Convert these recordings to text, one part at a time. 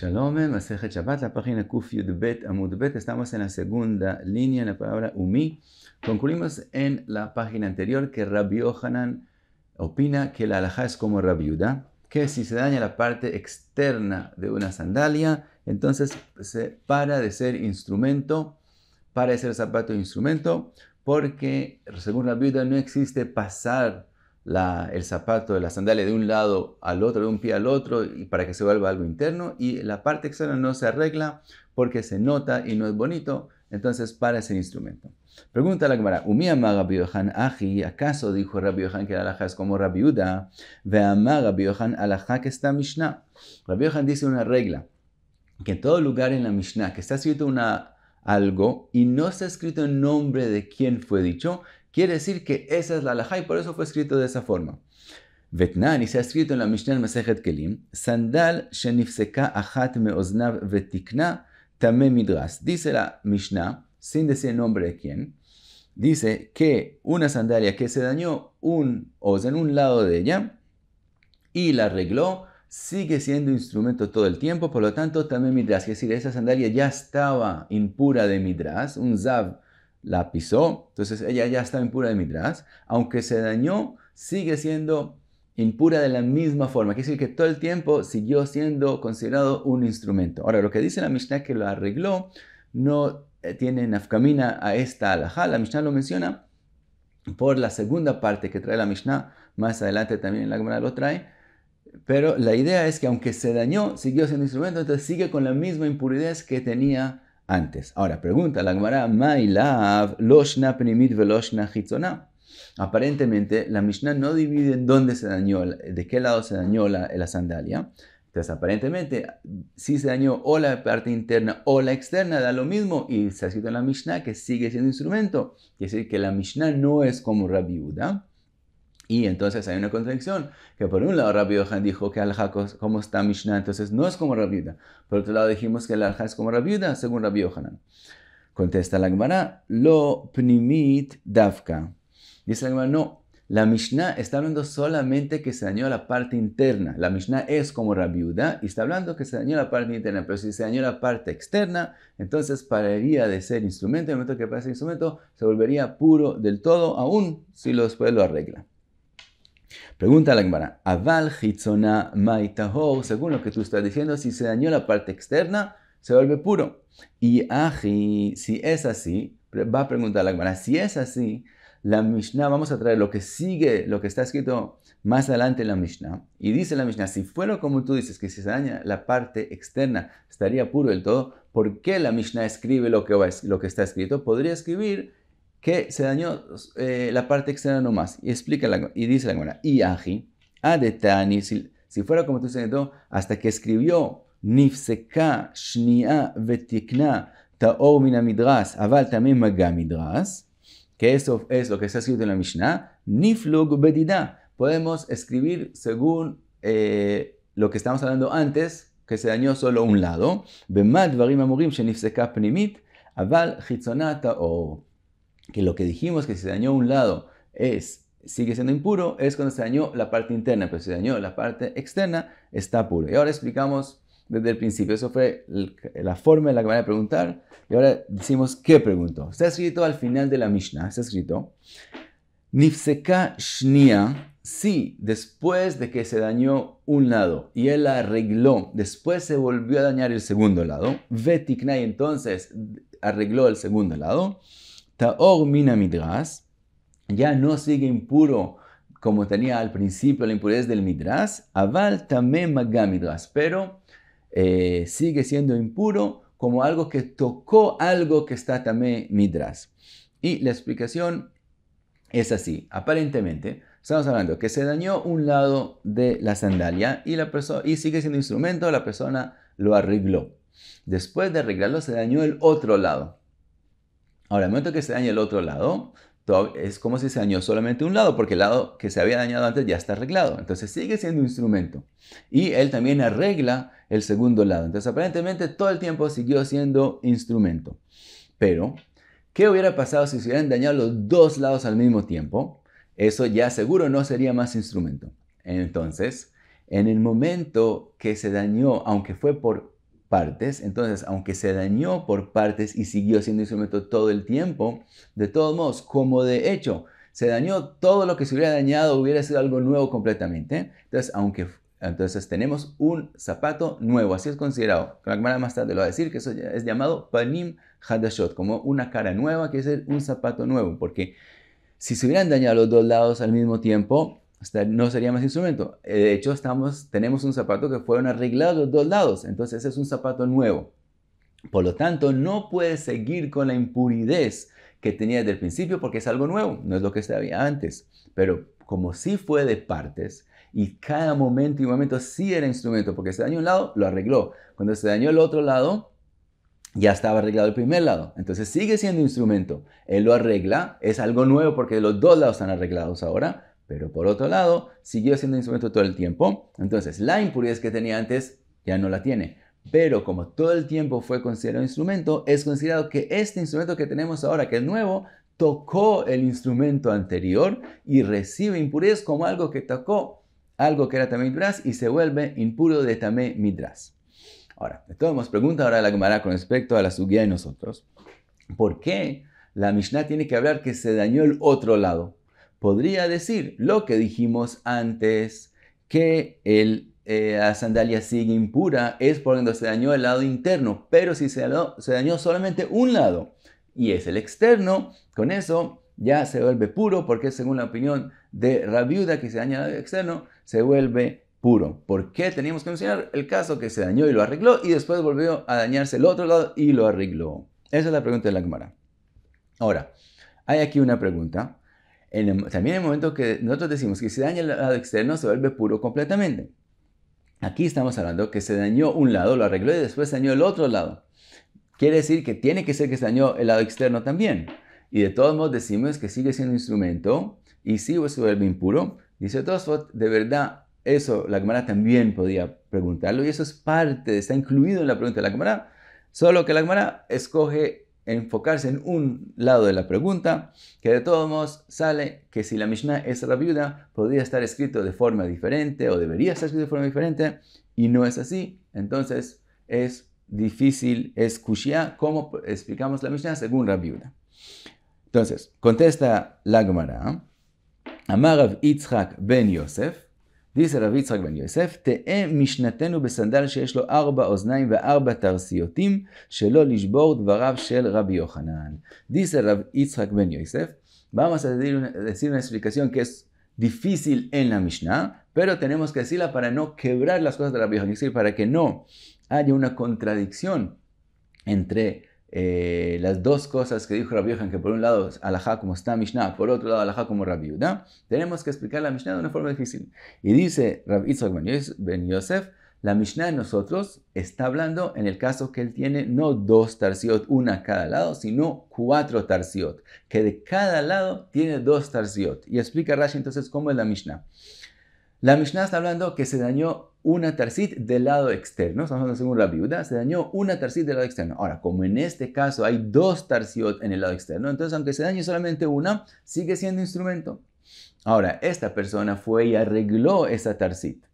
Shalom, la página Amud Bet Estamos en la segunda línea, en la palabra Umi. Concluimos en la página anterior que Rabbi Ohanan opina que la alhaja es como rabiuda, que si se daña la parte externa de una sandalia, entonces se para de ser instrumento, para de ser zapato instrumento, porque según la no existe pasar el zapato, de la sandalia de un lado al otro, de un pie al otro, y para que se vuelva algo interno, y la parte externa no se arregla porque se nota y no es bonito, entonces para ese instrumento. Pregunta la cámara, ¿Umiama Rabbi Yohan Aji? ¿Acaso dijo Rabbi Yohan que el alaja es como Rabbi Uda? Veama Rabbi Yohan que está Mishnah. Rabbi Yohan dice una regla, que en todo lugar en la Mishnah que está escrito una, algo y no está escrito el nombre de quien fue dicho, Quiere decir que esa es la alajá y por eso fue escrito de esa forma. Y se ha escrito en la Mishnah Masejet Kelim, Sandal shenifseka achat oznav vetikna tamé midras. Dice la Mishnah, sin decir nombre de quién, dice que una sandalia que se dañó un os en un lado de ella y la arregló, sigue siendo instrumento todo el tiempo, por lo tanto también midras, es decir, esa sandalia ya estaba impura de midras, un zav la pisó, entonces ella ya está impura de mitras aunque se dañó, sigue siendo impura de la misma forma. Quiere decir que todo el tiempo siguió siendo considerado un instrumento. Ahora, lo que dice la Mishnah que lo arregló no eh, tiene nafkamina a esta alajá. La Mishnah lo menciona por la segunda parte que trae la Mishnah. Más adelante también la Gemara lo trae. Pero la idea es que aunque se dañó, siguió siendo instrumento, entonces sigue con la misma impuridad que tenía Ahora, pregunta la Gemara, Aparentemente, la Mishnah no divide en dónde se dañó, de qué lado se dañó la, sandalia. Entonces, aparentemente, si se dañó o la parte interna o la externa, da lo mismo. Y se ha escrito en la Mishnah que sigue siendo instrumento. quiere decir, que la Mishnah no es como Rabiuda y entonces hay una contradicción, que por un lado Rabbi Yohan dijo que Alja como está Mishnah, entonces no es como Rabbi Por otro lado dijimos que el Alja es como Rabbi según Rabbi Yohanan. Contesta la Gemara, lo pnimit dafka Dice la Gemara, no, la Mishnah está hablando solamente que se dañó la parte interna. La Mishnah es como Rabbi y está hablando que se dañó la parte interna, pero si se dañó la parte externa, entonces pararía de ser instrumento. En el momento que pasa el instrumento, se volvería puro del todo, aún si los después lo arregla. Pregunta la Gemara, Aval Hitzona Maitahor, según lo que tú estás diciendo, si se dañó la parte externa, se vuelve puro. Y Aji, si es así, va a preguntar la Gemara, si es así, la Mishnah, vamos a traer lo que sigue, lo que está escrito más adelante en la Mishnah. Y dice la Mishnah, si fuera como tú dices, que si se daña la parte externa, estaría puro del todo, ¿por qué la Mishnah escribe lo que, lo que está escrito? Podría escribir que se dañó eh, la parte externa nomás. Y explica la, y dice la Gemara, y aji, adetani, ah, si, si fuera como tú señaló, hasta que escribió nifseka shnia vetikna taor mina midras, aval también maga midras, que eso es lo que está escrito en la Mishnah, niflug bedida. Podemos escribir según eh, lo que estamos hablando antes, que se dañó solo un lado, bemad varim amurim shenifseka pnimit, aval chitzonata taor que lo que dijimos que se dañó un lado es sigue siendo impuro, es cuando se dañó la parte interna, pero si se dañó la parte externa, está puro. Y ahora explicamos desde el principio, eso fue la forma en la que van a preguntar, y ahora decimos qué preguntó. Está escrito al final de la Mishnah, está escrito, Nifseka Shnia, si después de que se dañó un lado y él arregló, después se volvió a dañar el segundo lado, Vetiknai entonces arregló el segundo lado, Taor mina midras, ya no sigue impuro como tenía al principio la impurez del midras, aval tamem midras, pero eh, sigue siendo impuro como algo que tocó algo que está también midras. Y la explicación es así. Aparentemente, estamos hablando que se dañó un lado de la sandalia y, la y sigue siendo instrumento, la persona lo arregló. Después de arreglarlo, se dañó el otro lado. Ahora, el momento que se daña el otro lado, es como si se dañó solamente un lado, porque el lado que se había dañado antes ya está arreglado. Entonces sigue siendo un instrumento. Y él también arregla el segundo lado. Entonces aparentemente todo el tiempo siguió siendo instrumento. Pero, ¿qué hubiera pasado si se hubieran dañado los dos lados al mismo tiempo? Eso ya seguro no sería más instrumento. Entonces, en el momento que se dañó, aunque fue por partes. Entonces, aunque se dañó por partes y siguió siendo instrumento todo el tiempo, de todos modos, como de hecho se dañó todo lo que se hubiera dañado, hubiera sido algo nuevo completamente. Entonces, aunque entonces tenemos un zapato nuevo, así es considerado. La cámara más tarde lo va a decir que eso es llamado panim hadashot, como una cara nueva, que es un zapato nuevo, porque si se hubieran dañado los dos lados al mismo tiempo, no sería más instrumento. Eh, de hecho, estamos, tenemos un zapato que fueron arreglados los dos lados, entonces es un zapato nuevo. Por lo tanto, no puede seguir con la impuridez que tenía desde el principio porque es algo nuevo, no es lo que había antes. Pero como sí fue de partes y cada momento y momento sí era instrumento, porque se dañó un lado, lo arregló. Cuando se dañó el otro lado, ya estaba arreglado el primer lado. Entonces sigue siendo instrumento. Él lo arregla, es algo nuevo porque los dos lados están arreglados ahora pero por otro lado, siguió siendo instrumento todo el tiempo. Entonces, la impureza que tenía antes ya no la tiene. Pero como todo el tiempo fue considerado instrumento, es considerado que este instrumento que tenemos ahora, que es nuevo, tocó el instrumento anterior y recibe impurez como algo que tocó algo que era también midras y se vuelve impuro de tamé midras. Ahora, de todos nos pregunta ahora la Gemara con respecto a la suguía de nosotros. ¿Por qué la Mishnah tiene que hablar que se dañó el otro lado? podría decir lo que dijimos antes, que el, eh, la sandalia sigue impura, es por donde se dañó el lado interno, pero si se dañó, se dañó solamente un lado y es el externo, con eso ya se vuelve puro, porque según la opinión de Rabiuda, que se daña el lado externo, se vuelve puro. ¿Por qué teníamos que mencionar el caso que se dañó y lo arregló y después volvió a dañarse el otro lado y lo arregló? Esa es la pregunta de la cámara. Ahora, hay aquí una pregunta también en el momento que nosotros decimos que se daña el lado externo, se vuelve puro completamente. Aquí estamos hablando que se dañó un lado, lo arregló y después dañó el otro lado. Quiere decir que tiene que ser que se dañó el lado externo también. Y de todos modos decimos que sigue siendo instrumento y si pues, se vuelve impuro. Dice todos de verdad, eso la cámara también podía preguntarlo y eso es parte, está incluido en la pregunta de la cámara, Solo que la cámara escoge enfocarse en un lado de la pregunta, que de todos modos sale que si la Mishnah es la viuda podría estar escrito de forma diferente o debería estar escrito de forma diferente, y no es así. Entonces es difícil, escuchar cómo explicamos la Mishnah según la viuda Entonces, contesta la Gemara. Amarav Itzhak ben Yosef, Dice Rav Isaac ben Yosef, Te'e mishnatenu besandal sheesh lo arba oznaim ve arba tarsiotim shelo lishbor dvarav shel Rabbi Yohanan. Dice Rav Isaac ben Yosef, vamos a decir una, explicación que es difícil en la Mishnah, pero tenemos que decirla para no quebrar las cosas de Rabbi Yochanan, para que no haya una contradicción entre eh, las dos cosas que dijo Rabbi Yohan, que por un lado es alajá como está Mishnah, por otro lado alajá como Rabbi Yudá, tenemos que explicar la Mishnah de una forma difícil. Y dice Rabbi Yitzhak Ben Yosef, la Mishnah de nosotros está hablando en el caso que él tiene no dos tarsiot, una a cada lado, sino cuatro tarsiot, que de cada lado tiene dos tarsiot. Y explica Rashi entonces cómo es la Mishnah. La Mishnah está hablando que se dañó una tarsit del lado externo, estamos hablando según la viuda, se dañó una tarsit del lado externo. Ahora, como en este caso hay dos tarsiot en el lado externo, entonces aunque se dañe solamente una, sigue siendo instrumento. Ahora, esta persona fue y arregló esa tarsit.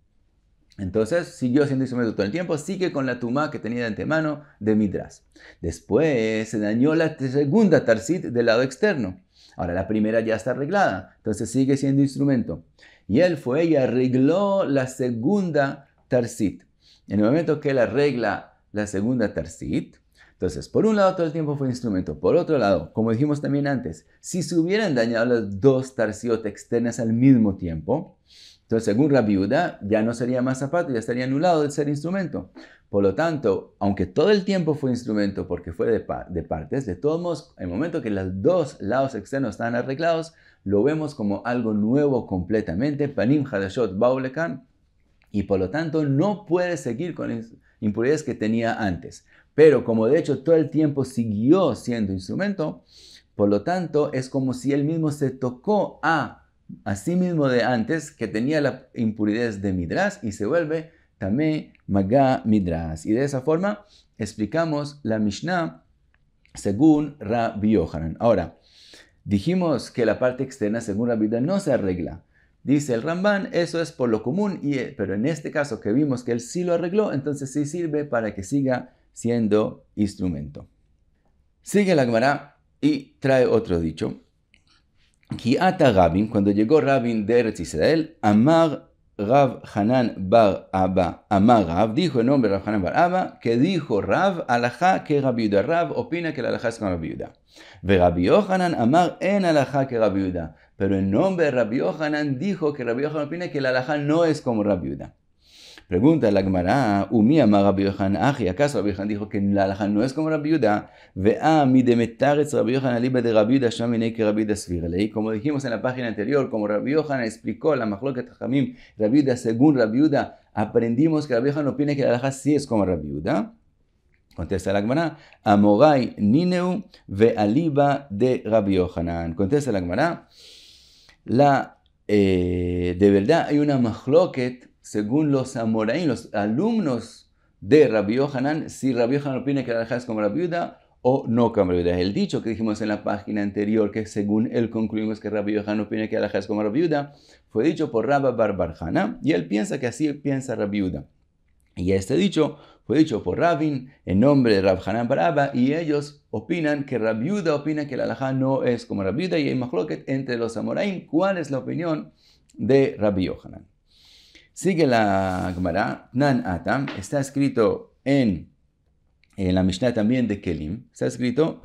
Entonces siguió siendo instrumento todo el tiempo, sigue con la tumá que tenía de antemano de Midras. Después se dañó la segunda tarsit del lado externo. Ahora la primera ya está arreglada, entonces sigue siendo instrumento. Y él fue y arregló la segunda tarsit. En el momento que él arregla la segunda tarsit, entonces, por un lado todo el tiempo fue instrumento, por otro lado, como dijimos también antes, si se hubieran dañado las dos tarsiot externas al mismo tiempo, entonces, según la viuda, ya no sería más zapato, ya estaría anulado de ser instrumento. Por lo tanto, aunque todo el tiempo fue instrumento porque fue de, partes, de todos modos, el momento que los dos lados externos están arreglados, lo vemos como algo nuevo completamente, panim hadashot baulekan, y por lo tanto no puede seguir con las impurezas que tenía antes. Pero como de hecho todo el tiempo siguió siendo instrumento, por lo tanto es como si él mismo se tocó a asimismo de antes, que tenía la impuridad de Midras y se vuelve también Maga Midras. Y de esa forma explicamos la Mishnah según Rabbi Yohanan. Ahora, dijimos que la parte externa según la vida no se arregla. Dice el Ramban, eso es por lo común, y, pero en este caso que vimos que él sí lo arregló, entonces sí sirve para que siga siendo instrumento. Sigue la Gemara y trae otro dicho. Kiata Rabin, cuando llegó Rabin de Eretz Israel, Amar Rav Hanan Bar Abba, Amar Rav, dijo el nombre de Rav Hanan Bar Abba, que dijo Rav, alajá que Rav viuda Rav opina que la es como la viuda. Amar en que Pero el nombre de Rabbi Yohanan dijo que Rabbi Yohanan opina que la alajá no es como Rav viuda. Pregunta la Gemara, Umi Rabbi Yohan ¿acaso Rabbi Yohan dijo que la alhaja no es como Rabbi Yuda? Vea mi demetarez Rabbi Yohan aliba de Rabbi Yuda shamine que Rabbi Yuda Como dijimos en la página anterior, como Rabbi Yohan explicó la machloket jamim, Rabbi Yuda según Rabbi Yuda, aprendimos que Rabbi Yohan opina que la halajá sí es como Rabbi Yuda. Contesta la Gemara, Amorai Nineu ve Aliba de Rabbi Yohanan. Contesta la Gemara, la, eh, de verdad hay una machloket según los Amoraim, los alumnos de Rabbi Yohanan, si Rabbi Yohanan opina que la halajá es como la viuda o no como la viuda. El dicho que dijimos en la página anterior, que según él concluimos que Rabbi Yohanan opina que la halajá es como la viuda, fue dicho por Rabba Barjana y él piensa que así piensa Rabbi Y este dicho fue dicho por Rabin en nombre de Rab Hanan Baraba y ellos opinan que Rabbi opina que la halajá no es como la viuda y hay que entre los Amoraim. ¿Cuál es la opinión de Rabbi Yohanan? Sigue la Gemara, Nan Atam, está escrito en, en la Mishnah también de Kelim, está escrito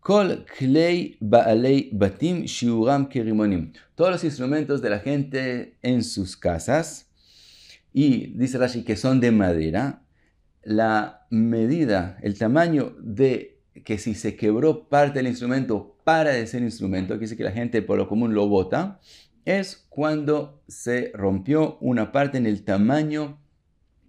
Kol Klei Todos los instrumentos de la gente en sus casas, y dice Rashi que son de madera, la medida, el tamaño de que si se quebró parte del instrumento para de ser instrumento, que dice que la gente por lo común lo bota, es cuando se rompió una parte en el tamaño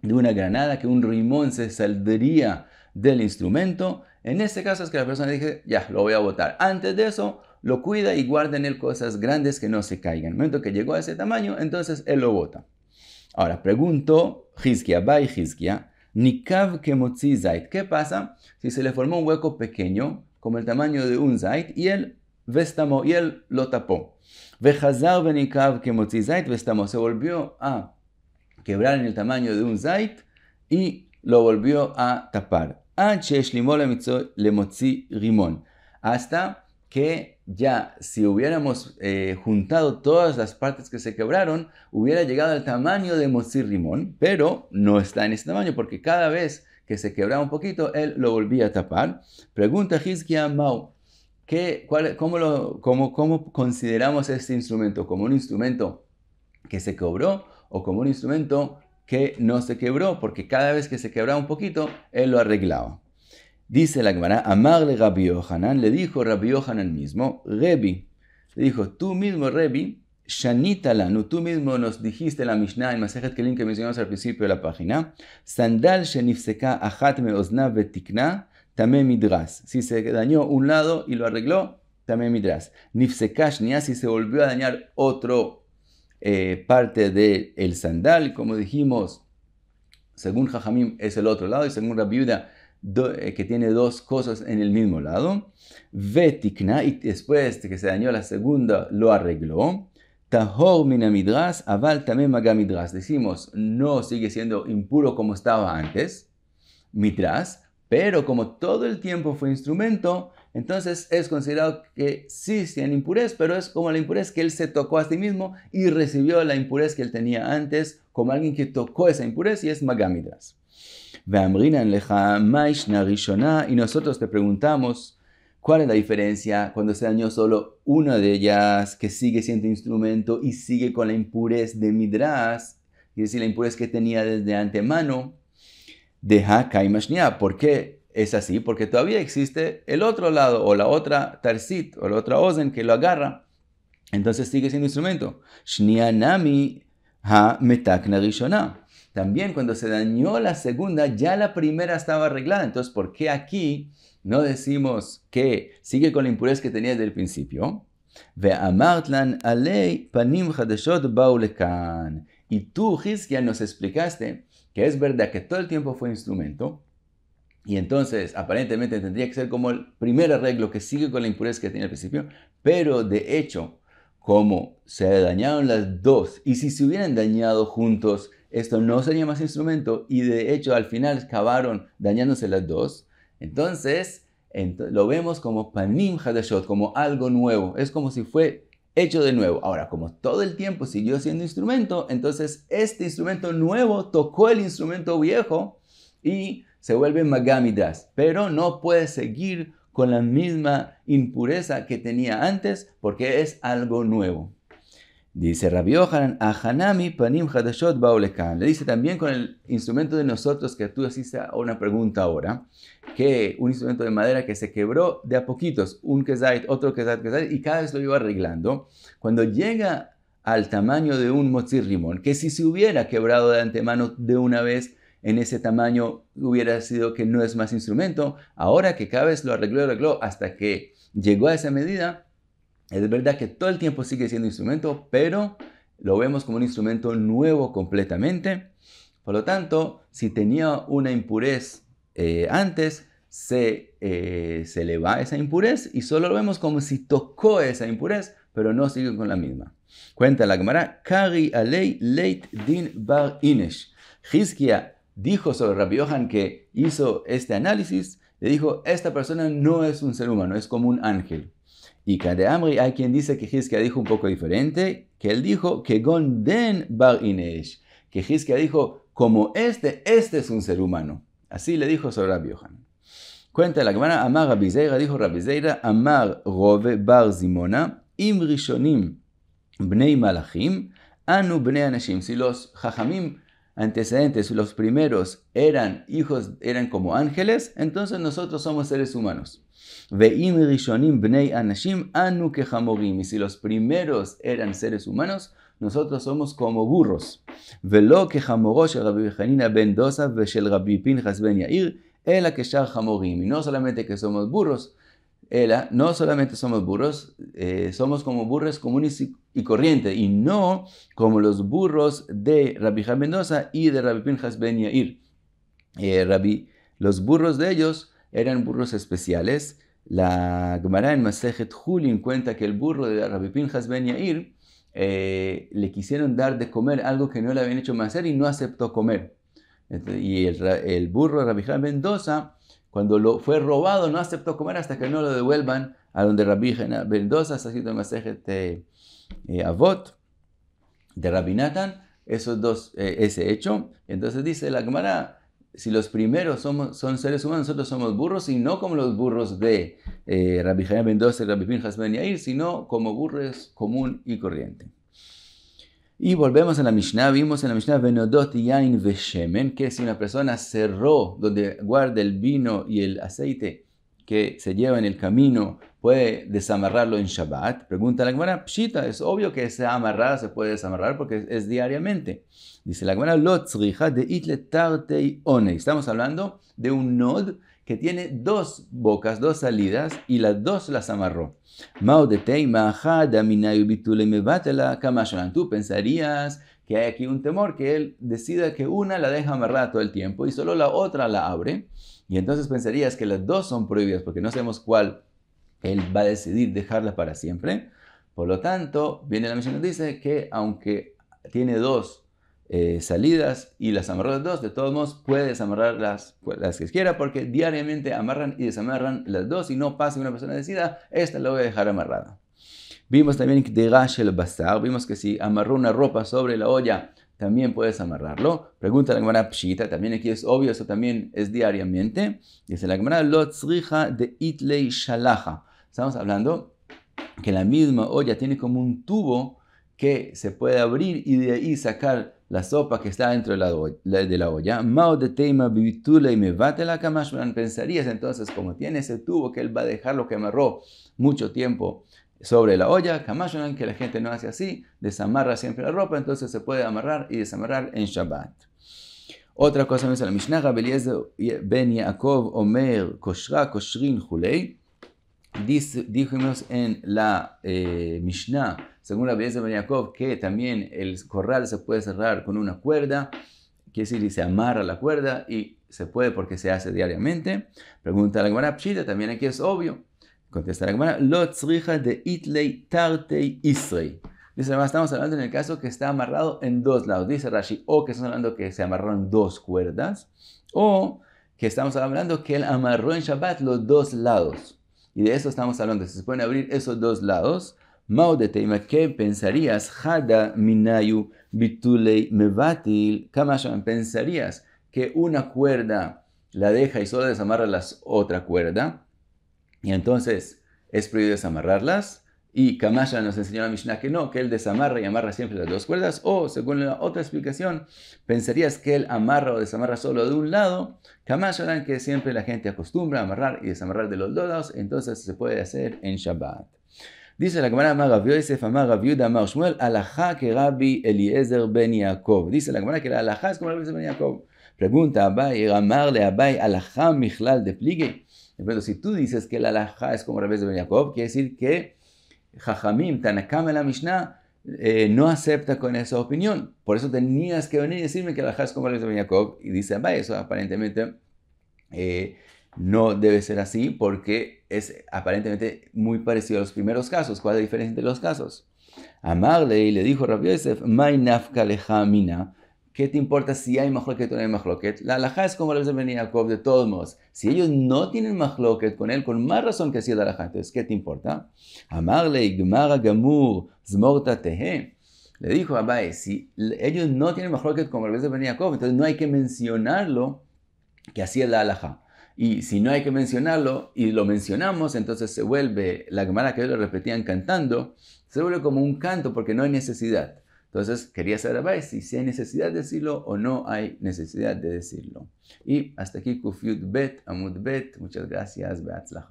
de una granada, que un rimón se saldría del instrumento. En este caso es que la persona dice, ya, lo voy a botar. Antes de eso, lo cuida y guarda en él cosas grandes que no se caigan. En el momento que llegó a ese tamaño, entonces él lo bota. Ahora, pregunto, Hizkia, by Hizkia, Nikav kemotzi zait. ¿Qué pasa si se le formó un hueco pequeño, como el tamaño de un zait, y él Vestamo, y él lo tapó. Vejazar que vestamo, se volvió a quebrar en el tamaño de un zait y lo volvió a tapar. Hasta que ya si hubiéramos eh, juntado todas las partes que se quebraron, hubiera llegado al tamaño de motzi rimón, pero no está en ese tamaño porque cada vez que se quebraba un poquito, él lo volvía a tapar. Pregunta Hizkia Mau cómo, consideramos este instrumento? ¿Como un instrumento que se cobró o como un instrumento que no se quebró? Porque cada vez que se quebraba un poquito, él lo arreglaba. Dice la Gemara, amarle le dijo Rabbi Yohanan mismo, Rebi, le dijo, tú mismo Rebi, Shanitalanu, tú mismo nos dijiste la Mishnah en Masejet Kelim que mencionamos al principio de la página, Sandal Shenifseka Ahat Meozna Betikna, también midras. Si se dañó un lado y lo arregló, también midras. ni si se volvió a dañar otro eh, parte del el sandal, como dijimos, según Jajamim es el otro lado y según la viuda eh, que tiene dos cosas en el mismo lado. Vetikna, y después de que se dañó la segunda, lo arregló. Tahor midras, aval también magamidras. Decimos, no sigue siendo impuro como estaba antes. Midras. Pero como todo el tiempo fue instrumento, entonces es considerado que sí tiene impurez, pero es como la impurez que él se tocó a sí mismo y recibió la impurez que él tenía antes, como alguien que tocó esa impurez y es Magamidras. Y nosotros te preguntamos, ¿cuál es la diferencia cuando se dañó solo una de ellas que sigue siendo instrumento y sigue con la impurez de Midras? Es decir, la impurez que tenía desde antemano de Kaimashnia. ¿Por qué es así? Porque todavía existe el otro lado o la otra Tarsit o la otra Ozen que lo agarra. Entonces sigue siendo instrumento. Nami Ha Metakna También cuando se dañó la segunda, ya la primera estaba arreglada. Entonces, ¿por qué aquí no decimos que sigue con la impureza que tenía desde el principio? ve Y tú, Hizkia, nos explicaste que es verdad que todo el tiempo fue instrumento, y entonces aparentemente tendría que ser como el primer arreglo que sigue con la impureza que tenía al principio, pero de hecho, como se dañaron las dos, y si se hubieran dañado juntos, esto no sería más instrumento, y de hecho al final acabaron dañándose las dos, entonces lo vemos como panim hadashot, como algo nuevo, es como si fue hecho de nuevo. Ahora, como todo el tiempo siguió siendo instrumento, entonces este instrumento nuevo tocó el instrumento viejo y se vuelve magamidas, pero no puede seguir con la misma impureza que tenía antes porque es algo nuevo. Dice Rabbi a hanami Panim Hadashot Baulekan. Le dice también con el instrumento de nosotros que tú hiciste una pregunta ahora, que un instrumento de madera que se quebró de a poquitos, un kezait, otro kezait, kezait, y cada vez lo iba arreglando. Cuando llega al tamaño de un motzir que si se hubiera quebrado de antemano de una vez, en ese tamaño hubiera sido que no es más instrumento. Ahora que cada vez lo arregló, arregló, hasta que llegó a esa medida, es verdad que todo el tiempo sigue siendo instrumento, pero lo vemos como un instrumento nuevo completamente. Por lo tanto, si tenía una impurez eh, antes, eh, se, le va esa impurez y solo lo vemos como si tocó esa impurez, pero no sigue con la misma. Cuenta la Gemara, Kari Alei Leit Din Bar Inesh. Hizkia dijo sobre Rabbi Johan que hizo este análisis, le dijo, esta persona no es un ser humano, es como un ángel. Y cada Amri hay quien dice que Hizkia dijo un poco diferente, que él dijo que Gonden Bar Inesh, que dijo, como este, este es un ser humano. Así le dijo sobre Cuenta la hermana Amar Rabbi dijo Rabizeira, Amar Rove Bar Zimona, Im Rishonim Bnei Malachim, Anu Bnei Anashim. Si los Jajamim antecedentes, los primeros eran hijos, eran como ángeles, entonces nosotros somos seres humanos. Veim rishonim bnei anashim anu kechamorim. Y si los primeros eran seres humanos, nosotros somos como burros. Velo kechamorosh shel Rabbi Hanina ben Dosa Rabbi Pinchas ben Yair, ela keshar chamorim. Y no solamente que somos burros, ela, no solamente somos burros, eh, somos como burros comunes y corrientes, y no como los burros de Rabbi Mendoza y de Rabbi Pinchas ben Yair. Eh, Rabbi, los burros de ellos eran burros especiales. La Gemara en Masejet Julin cuenta que el burro de Rabbi Pinchas Ben Yair eh, le quisieron dar de comer algo que no le habían hecho hacer y no aceptó comer. y el, burro de Rabbi Mendoza, cuando lo, fue robado, no aceptó comer hasta que no lo devuelvan a donde Rabbi Mendoza está Masejet eh, eh, Avot de rabinatan dos, ese hecho. Entonces dice la Gemara, si los primeros son seres humanos, nosotros somos burros y no como los burros de eh, Rabbi Mendoza y Rabbi Pinchas Ben Yair, sino como burros común y corriente. Y volvemos a la Mishnah, vimos en la Mishnah Benodot Yain Veshemen, que si una persona cerró donde guarda el vino y el aceite, que se lleva en el camino puede desamarrarlo en Shabbat? Pregunta la Gemara, Pshita, es obvio que esa amarrada se puede desamarrar porque es, diariamente. Dice la Gemara, de itle tartei one. Estamos hablando de un nod que tiene dos bocas, dos salidas, y las dos las amarró. Tú pensarías que hay aquí un temor que él decida que una la deja amarrada todo el tiempo y solo la otra la abre. Y entonces pensarías que las dos son prohibidas porque no sabemos cuál él va a decidir dejarlas para siempre. Por lo tanto, viene la misión nos dice que aunque tiene dos eh, salidas y las amarró las dos, de todos modos puede amarrar las, las que quiera porque diariamente amarran y desamarran las dos y no pasa que una persona decida, esta la voy a dejar amarrada. Vimos también que el vimos que si amarró una ropa sobre la olla, también puedes amarrarlo. Pregunta la Gemara Pshita, también aquí es obvio, eso también es diariamente. Dice la Gemara Lotzriha de Itlei Shalaja. Estamos hablando que la misma olla tiene como un tubo que se puede abrir y de ahí sacar la sopa que está dentro de la, olla, Mao de teima y Pensarías entonces, como tiene ese tubo que él va a dejar lo que amarró mucho tiempo sobre la olla, que la gente no hace así, desamarra siempre la ropa, entonces se puede amarrar y desamarrar en Shabbat. Otra cosa dice la Mishnah, Ben Yaakov Omer Koshra Koshrin Julei. Dijimos en la eh, Mishnah, según la belleza de Ben Yaakov, que también el corral se puede cerrar con una cuerda, que si se amarra la cuerda y se puede porque se hace diariamente. Pregunta la Gemara también aquí es obvio. Contesta la Gemara, lo de itlei tartei isrei. Dice además, estamos hablando en el caso que está amarrado en dos lados. Dice Rashi, o que estamos hablando que se amarraron dos cuerdas, o que estamos hablando que él amarró en Shabbat los dos lados. Y de eso estamos hablando. Si se pueden abrir esos dos lados, Maudeteima, ¿qué pensarías? Hada minayu bitulei mevatil kamashan. ¿Pensarías que una cuerda la deja y solo desamarra la otra cuerda? Y entonces es prohibido desamarrarlas. Y Kamaya nos enseñó a Mishnah que no, que él desamarra y amarra siempre las dos cuerdas. O, según la otra explicación, pensarías que él amarra o desamarra solo de un lado. Kamaya que siempre la gente acostumbra a amarrar y desamarrar de los dos lados. Entonces se puede hacer en Shabbat. Dice la Gemara Amar Yosef, Amar Viuda, Amar Shmuel, alajá que Rabbi Eliezer ben Yaakov. Dice la Gemara que la alajá es como Rabbi Eliezer ben Yaakov. Pregunta a Abay, amarle a Abay, alajá michlal de pligue. Entonces, si tú dices que la laja es como revés de Ben Jacob, quiere decir que Jajamim, Tanakam en la Mishnah, eh, no acepta con esa opinión. Por eso tenías que venir y decirme que la laja es como revés de Ben Jacob. Y dice, eso aparentemente eh, no debe ser así porque es aparentemente muy parecido a los primeros casos. ¿Cuál es la diferencia entre los casos? Amarle y le dijo Rabbi Yosef, May ¿Qué te importa si hay mahloket o no hay mahloket? La alajá es como la Ben Jacob, de todos modos. Si ellos no tienen mahloket con él, con más razón que si la alajá, entonces, ¿qué te importa? Amarle gamur Le dijo a si ellos no tienen mahloket como el Ben Jacob, entonces no hay que mencionarlo que hacía la alajá. Y si no hay que mencionarlo y lo mencionamos, entonces se vuelve, la gemara que ellos lo repetían cantando, se vuelve como un canto porque no hay necesidad. Entonces quería saber si, si hay necesidad de decirlo o no hay necesidad de decirlo. Y hasta aquí Kufiut Bet, Amud Bet. Muchas gracias. Beatzlacha.